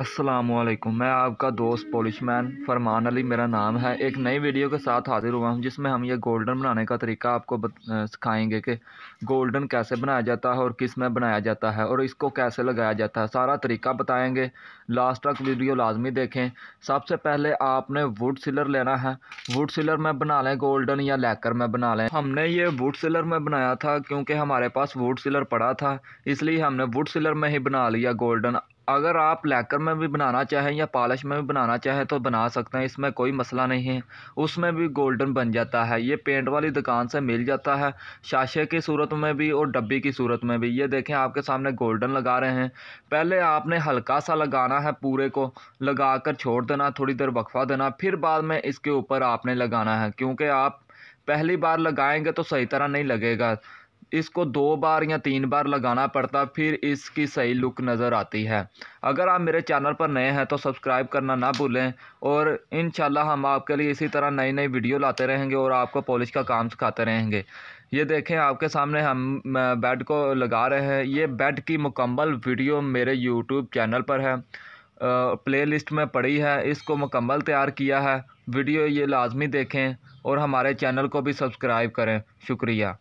असलकुम मैं आपका दोस्त पॉलिशमैन फरमान अली मेरा नाम है एक नई वीडियो के साथ हाजिर हुआ हूँ जिसमें हम ये गोल्डन बनाने का तरीका आपको सिखाएंगे कि गोल्डन कैसे बनाया जाता है और किस में बनाया जाता है और इसको कैसे लगाया जाता है सारा तरीका बताएंगे लास्ट तक वीडियो लाजमी देखें सबसे पहले आपने वुड सिलर लेना है वुड सिलर में बना लें गोल्डन या लेकर में बना लें हमने ये वुड सिलर में बनाया था क्योंकि हमारे पास वुड सिलर पड़ा था इसलिए हमने वुड सिलर में ही बना लिया गोल्डन अगर आप लैकर में भी बनाना चाहें या पॉलिश में भी बनाना चाहें तो बना सकते हैं इसमें कोई मसला नहीं है उसमें भी गोल्डन बन जाता है ये पेंट वाली दुकान से मिल जाता है शाशे की सूरत में भी और डब्बी की सूरत में भी ये देखें आपके सामने गोल्डन लगा रहे हैं पहले आपने हल्का सा लगाना है पूरे को लगा कर छोड़ देना थोड़ी देर वक्फा देना फिर बाद में इसके ऊपर आपने लगाना है क्योंकि आप पहली बार लगाएंगे तो सही तरह नहीं लगेगा इसको दो बार या तीन बार लगाना पड़ता फिर इसकी सही लुक नज़र आती है अगर आप मेरे चैनल पर नए हैं तो सब्सक्राइब करना ना भूलें और इन हम आपके लिए इसी तरह नई नई वीडियो लाते रहेंगे और आपको पॉलिश का काम सिखाते रहेंगे ये देखें आपके सामने हम बेड को लगा रहे हैं ये बेड की मुकम्मल वीडियो मेरे यूट्यूब चैनल पर है प्ले लिस्ट में पड़ी है इसको मुकम्मल तैयार किया है वीडियो ये लाजमी देखें और हमारे चैनल को भी सब्सक्राइब करें शुक्रिया